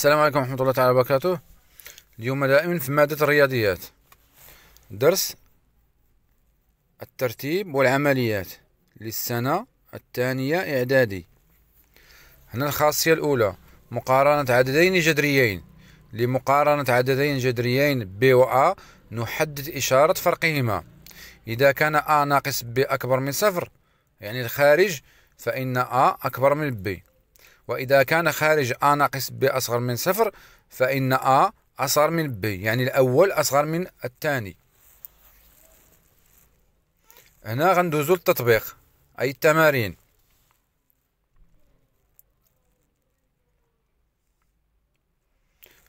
السلام عليكم ورحمة الله تعالى وبركاته اليوم دائما في مادة الرياضيات درس الترتيب والعمليات للسنة الثانية إعدادي هنا الخاصية الأولى مقارنة عددين جذريين لمقارنة عددين جذريين ب و أ نحدد إشارة فرقهما إذا كان أ ناقص ب أكبر من صفر يعني الخارج فإن أ أكبر من ب وإذا كان خارج A ناقص B أصغر من صفر فإن A أصغر من B يعني الأول أصغر من الثاني هنا غندوزو للتطبيق أي التمارين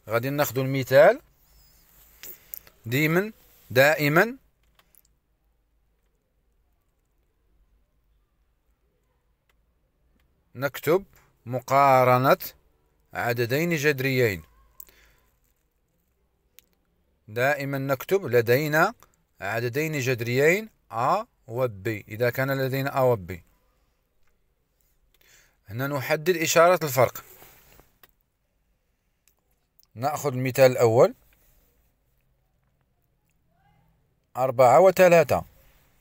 غادي ناخدو المثال ديما دائما نكتب مقارنة عددين جذريين دائما نكتب لدينا عددين جذريين A و B إذا كان لدينا A و B هنا نحدد إشارة الفرق نأخذ المثال الأول أربعة وثلاثة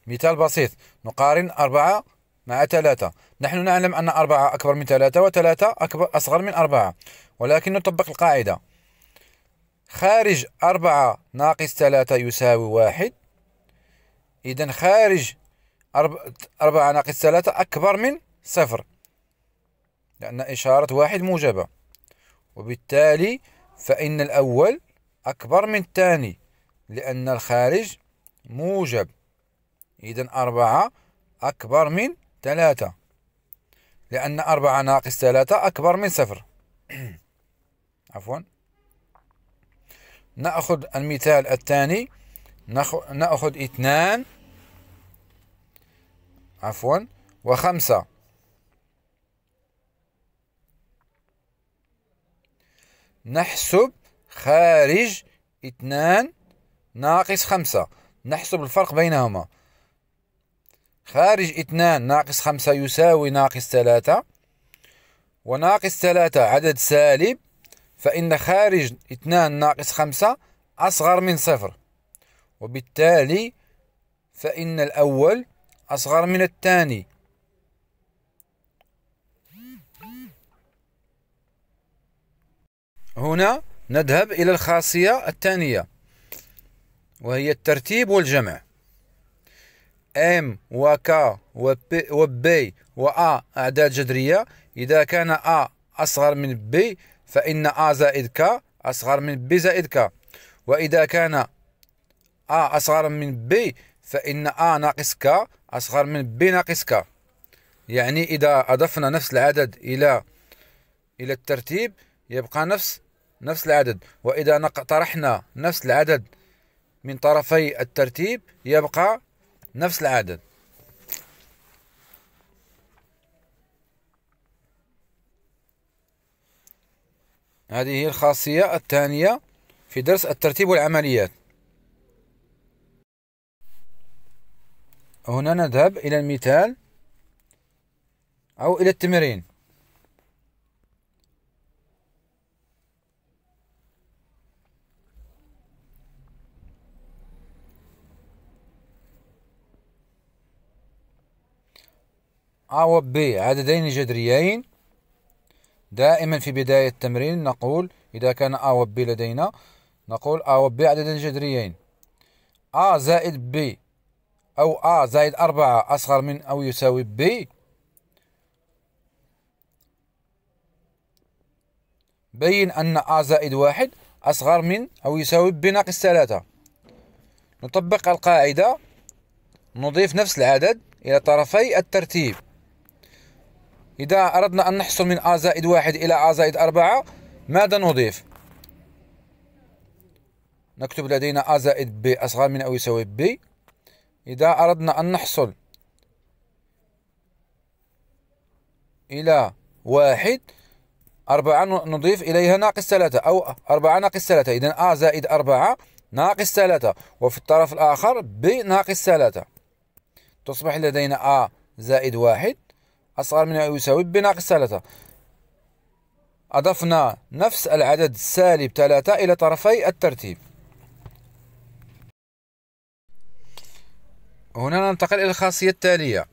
مثال بسيط نقارن أربعة مع ثلاثة نحن نعلم أن أربعة أكبر من ثلاثة وثلاثة أكبر أصغر من أربعة ولكن نطبق القاعدة خارج أربعة ناقص ثلاثة يساوي واحد إذا خارج أربعة ناقص ثلاثة أكبر من صفر لأن إشارة واحد موجبة وبالتالي فإن الأول أكبر من الثاني لأن الخارج موجب إذا أربعة أكبر من ثلاثة لأن أربعة ناقص ثلاثة أكبر من صفر عفوا نأخذ المثال الثاني نأخذ اثنان عفوا وخمسة نحسب خارج اثنان ناقص خمسة نحسب الفرق بينهما خارج اثنان ناقص خمسة يساوي ناقص ثلاثة وناقص ثلاثة عدد سالب فإن خارج اثنان ناقص خمسة أصغر من صفر وبالتالي فإن الأول أصغر من الثاني هنا نذهب إلى الخاصية الثانية وهي الترتيب والجمع ام وك وبي, و وأ أعداد جذرية إذا كان أ أصغر من بي فإن أ زائد ك أصغر من بي زائد ك وإذا كان أ أصغر من بي فإن أ ناقص ك أصغر من بي ناقص ك يعني إذا أضفنا نفس العدد إلى إلى الترتيب يبقى نفس نفس العدد وإذا طرحنا نفس العدد من طرفي الترتيب يبقى نفس العدد هذه هي الخاصية الثانية في درس الترتيب والعمليات هنا نذهب إلى المثال أو إلى التمرين أ و ب عددين جذريين دائما في بداية التمرين نقول إذا كان أ و ب لدينا نقول أ و ب عددين جذريين أ زائد ب أو أ زائد أربعة أصغر من أو يساوي ب بين أن أ زائد واحد أصغر من أو يساوي ب ناقص ثلاثة نطبق القاعدة نضيف نفس العدد إلى طرفي الترتيب إذا أردنا أن نحصل من أ زائد واحد إلى أ زائد أربعة ماذا نضيف؟ نكتب لدينا أ زائد ب أصغر من أو يساوي ب إذا أردنا أن نحصل إلى واحد أربعة نضيف إليها ناقص ثلاثة أو أربعة ناقص ثلاثة إذا أ زائد أربعة ناقص ثلاثة وفي الطرف الآخر ب ناقص ثلاثة تصبح لدينا أ زائد واحد أصغر من أو يساوي ناقص ثلاثة أضفنا نفس العدد سالب ثلاثة إلى طرفي الترتيب هنا ننتقل إلى الخاصية التالية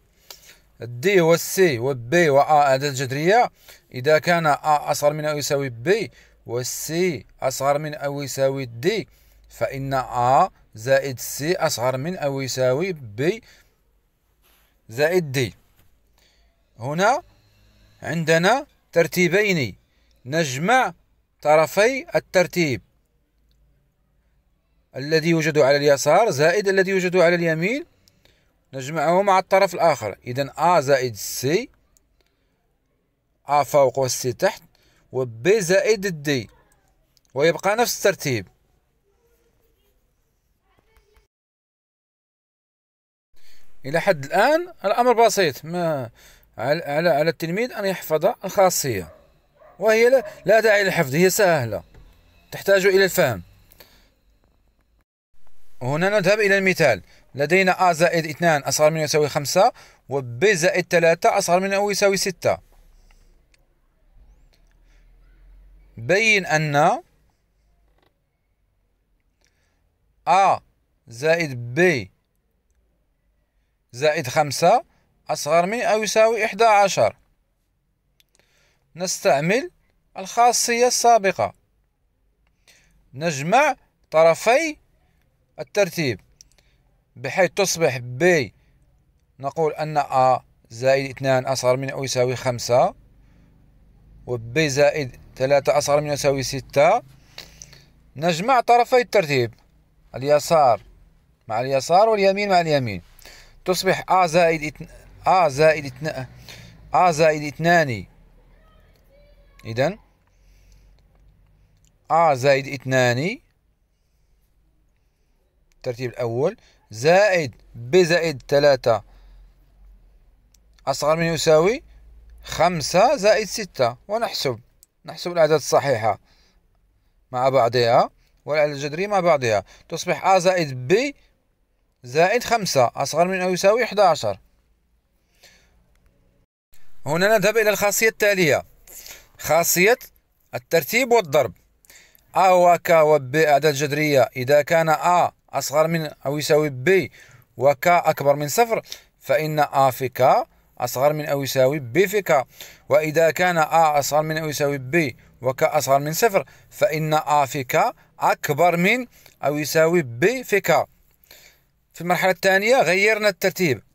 D B و A أعداد جذرية إذا كان A أصغر من أو يساوي B C أصغر من أو يساوي D فإن A زائد C أصغر من أو يساوي B زائد D هنا عندنا ترتيبين نجمع طرفي الترتيب الذي يوجد على اليسار زائد الذي يوجد على اليمين نجمعه مع الطرف الآخر إذا A زائد C A فوق و C تحت و B زائد D ويبقى نفس الترتيب إلى حد الآن الأمر بسيط ما على على التلميذ أن يحفظ الخاصية وهي لا, لا داعي للحفظ هي سهلة تحتاج إلى الفهم هنا نذهب إلى المثال لدينا A زائد 2 أصغر من يساوي 5 و B زائد 3 أصغر من أو يساوي 6 بين أن A زائد B زائد 5 أصغر من أو يساوي إحدى عشر نستعمل الخاصية السابقة نجمع طرفي الترتيب بحيث تصبح ب نقول أن أ زائد اثنان أصغر من أو يساوي خمسة وب زائد ثلاثة أصغر من أو يساوي ستة نجمع طرفي الترتيب اليسار مع اليسار واليمين مع اليمين تصبح أ زائد أ زائد اتنا أ زائد اثنان إذا أ زائد اثنان الترتيب الأول زائد ب زائد ثلاثة أصغر من يساوي خمسة زائد ستة ونحسب نحسب الأعداد الصحيحة مع بعضها والأعداد الجذرية مع بعضها تصبح أ زائد ب زائد خمسة أصغر من أو يساوي 11 هنا نذهب إلى الخاصية التالية خاصية الترتيب والضرب أ و ب أعداد جذرية إذا كان أ أصغر من أو يساوي ب ك أكبر من صفر فإن أ في ك أصغر من أو يساوي ب في ك وإذا كان أ أصغر من أو يساوي ب ك أصغر من صفر فإن أ في ك أكبر من أو يساوي ب في ك في المرحلة الثانية غيرنا الترتيب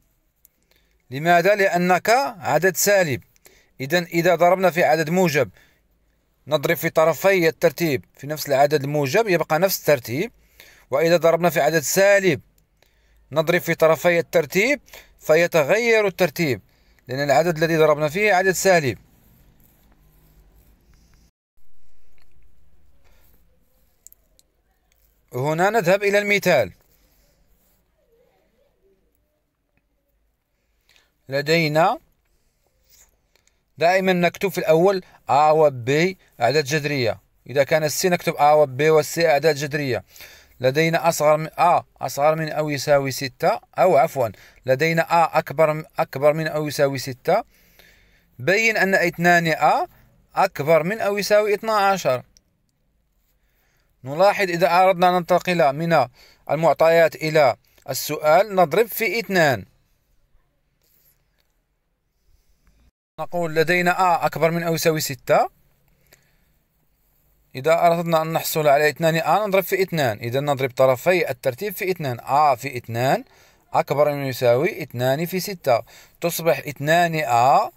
لماذا؟ لأنك عدد سالب إذا إذا ضربنا في عدد موجب نضرب في طرفي الترتيب في نفس العدد الموجب يبقى نفس الترتيب وإذا ضربنا في عدد سالب نضرب في طرفي الترتيب فيتغير الترتيب لأن العدد الذي ضربنا فيه عدد سالب هنا نذهب إلى المثال لدينا دائما نكتب في الأول أ و ب أعداد جذرية إذا كان السي نكتب أ و ب والسي أعداد جذرية لدينا أصغر من أ أصغر من أو يساوي ستة أو عفوا لدينا أ أكبر أكبر من أو يساوي ستة بين أن اثنان أ أكبر من أو يساوي 12 نلاحظ إذا أردنا أن ننتقل من المعطيات إلى السؤال نضرب في اثنان نقول لدينا A أكبر من أو يساوي ستة إذا أردنا أن نحصل على 2 A نضرب في 2 إذا نضرب طرفي الترتيب في 2 A في 2 أكبر من يساوي 2 في 6 تصبح 2 A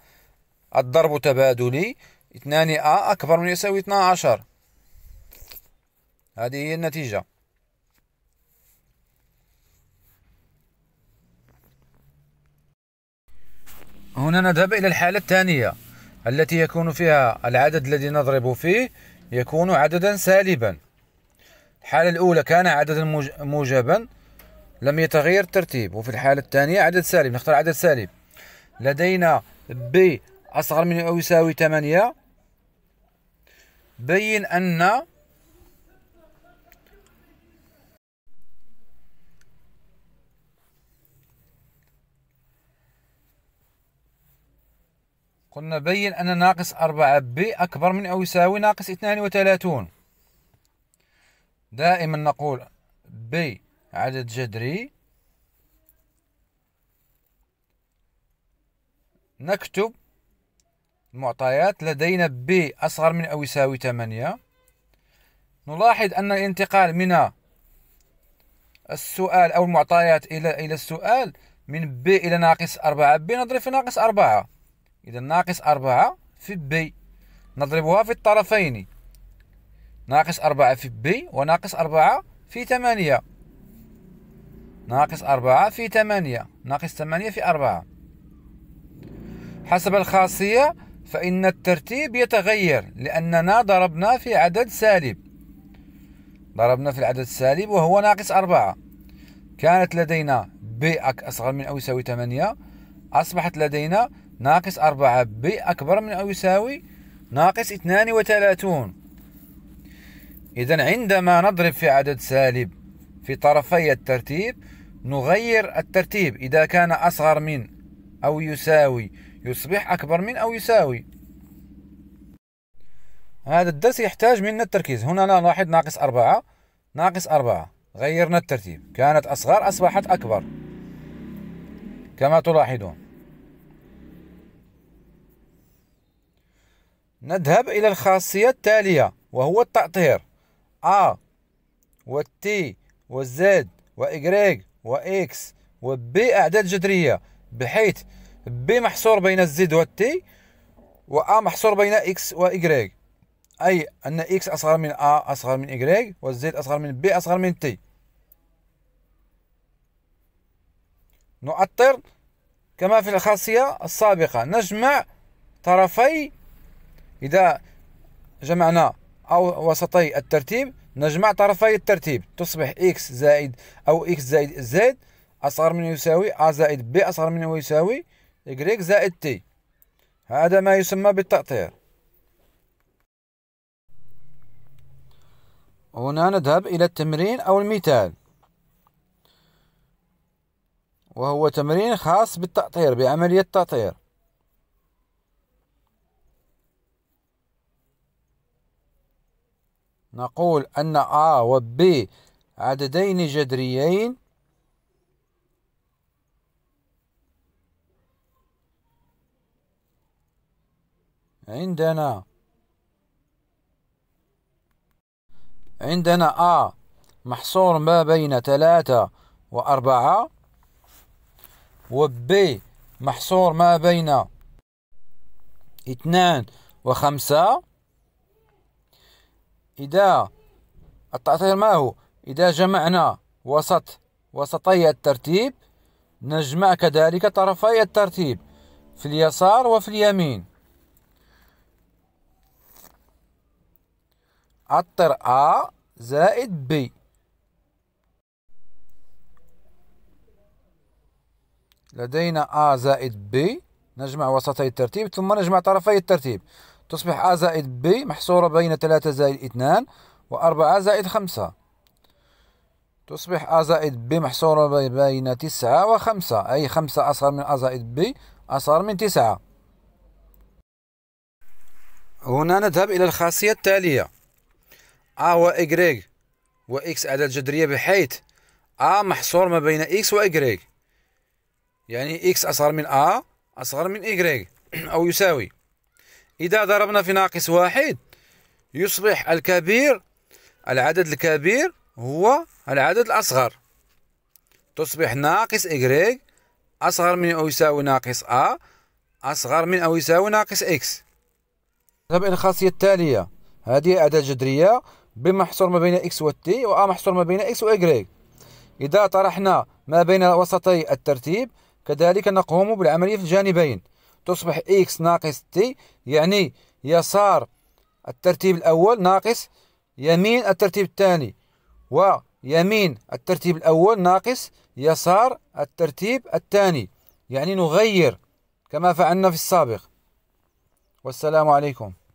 الضرب تبادلي 2 A أكبر من يساوي 12 هذه هي النتيجة هنا نذهب إلى الحالة الثانية التي يكون فيها العدد الذي نضرب فيه يكون عددا سالبا الحالة الأولى كان عددا موجبا لم يتغير الترتيب وفي الحالة الثانية عدد سالب نختار عدد سالب لدينا ب أصغر من أو يساوي 8 بين أن قلنا بين أن ناقص أربعة ب أكبر من أو يساوي ناقص اثنان وثلاثون دائما نقول ب عدد جذري نكتب المعطيات لدينا ب أصغر من أو يساوي ثمانية نلاحظ أن الانتقال من السؤال أو المعطيات إلى إلى السؤال من ب إلى ناقص أربعة ب نضرب في ناقص أربعة إذا ناقص أربعة في بي نضربها في الطرفين ناقص أربعة في بي وناقص أربعة في ثمانية ناقص أربعة في ثمانية ناقص ثمانية في أربعة حسب الخاصية فإن الترتيب يتغير لأننا ضربنا في عدد سالب ضربنا في العدد السالب وهو ناقص أربعة كانت لدينا بي أك أصغر من أو يساوي ثمانية أصبحت لدينا ناقص أربعة ب أكبر من أو يساوي ناقص اثنان وثلاثون إذا عندما نضرب في عدد سالب في طرفي الترتيب نغير الترتيب إذا كان أصغر من أو يساوي يصبح أكبر من أو يساوي هذا الدرس يحتاج منا التركيز هنا نلاحظ ناقص أربعة ناقص أربعة غيرنا الترتيب كانت أصغر أصبحت أكبر كما تلاحظون نذهب إلى الخاصية التالية وهو التأطير أ Y و X و B أعداد جذرية بحيث B محصور بين Z و T و A محصور بين X و Y أي أن X أصغر من A أصغر من Y و Z أصغر من B أصغر من T نؤطر كما في الخاصية السابقة نجمع طرفي إذا جمعنا أو وسطي الترتيب نجمع طرفي الترتيب تصبح إكس زائد أو إكس زائد زد أصغر من يساوي أ زائد ب أصغر من يساوي Y زائد تي هذا ما يسمى بالتأطير هنا نذهب إلى التمرين أو المثال وهو تمرين خاص بالتأطير بعملية التأطير نقول أن A و B عددين جذريين عندنا عندنا A محصور ما بين ثلاثة وأربعة وB محصور ما بين اثنان وخمسة إذا التعطير ما هو إذا جمعنا وسط وسطي الترتيب نجمع كذلك طرفي الترتيب في اليسار وفي اليمين عطر A زائد B لدينا A زائد B نجمع وسطي الترتيب ثم نجمع طرفي الترتيب تصبح أ زائد ب محصورة بين 3 زائد 2 و4 زائد 5 تصبح أ زائد ب محصورة بين 9 و 5 أي 5 أصغر من أ زائد ب أصغر من 9 هنا نذهب إلى الخاصية التالية أ هو و وإكس أعداد جذرية بحيث أ محصور ما بين إكس وإكريك يعني إكس أصغر من أ أصغر من إكريك أو يساوي إذا ضربنا في ناقص واحد يصبح الكبير العدد الكبير هو العدد الأصغر تصبح ناقص إجريك أصغر من أو يساوي ناقص أ أصغر من أو يساوي ناقص إكس طبعا الخاصية التالية هذه أداة جذرية ب محصور ما بين إكس و أ محصور ما بين إكس وإجريك إذا طرحنا ما بين وسطي الترتيب كذلك نقوم بالعملية في الجانبين تصبح إكس ناقص تي يعني يسار الترتيب الأول ناقص يمين الترتيب الثاني ويمين الترتيب الأول ناقص يسار الترتيب الثاني يعني نغير كما فعلنا في السابق والسلام عليكم